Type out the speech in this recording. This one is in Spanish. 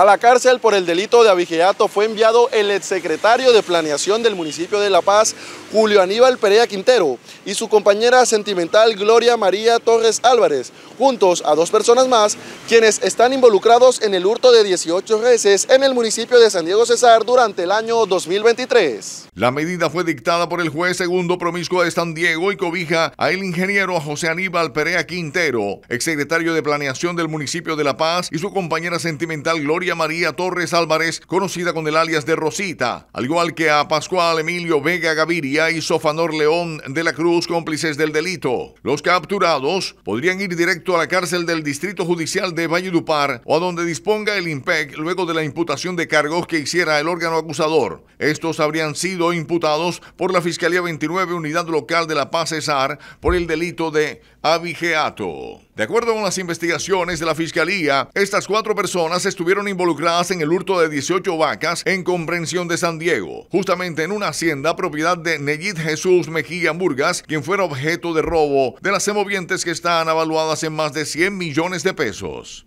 A la cárcel por el delito de abigeato fue enviado el exsecretario de Planeación del municipio de La Paz, Julio Aníbal Perea Quintero, y su compañera sentimental Gloria María Torres Álvarez, juntos a dos personas más, quienes están involucrados en el hurto de 18 reses en el municipio de San Diego Cesar durante el año 2023. La medida fue dictada por el juez segundo promiscuo de San Diego y cobija a el ingeniero José Aníbal Perea Quintero, exsecretario de Planeación del municipio de La Paz, y su compañera sentimental Gloria María Torres Álvarez, conocida con el alias de Rosita, al igual que a Pascual Emilio Vega Gaviria y Sofanor León de la Cruz, cómplices del delito. Los capturados podrían ir directo a la cárcel del Distrito Judicial de Valledupar o a donde disponga el IMPEC luego de la imputación de cargos que hiciera el órgano acusador. Estos habrían sido imputados por la Fiscalía 29 Unidad Local de La Paz Cesar por el delito de abigeato. De acuerdo con las investigaciones de la Fiscalía, estas cuatro personas estuvieron involucradas en el hurto de 18 vacas en Comprensión de San Diego, justamente en una hacienda propiedad de Neyit Jesús Mejía Burgas, quien fuera objeto de robo de las semovientes que están avaluadas en más de 100 millones de pesos.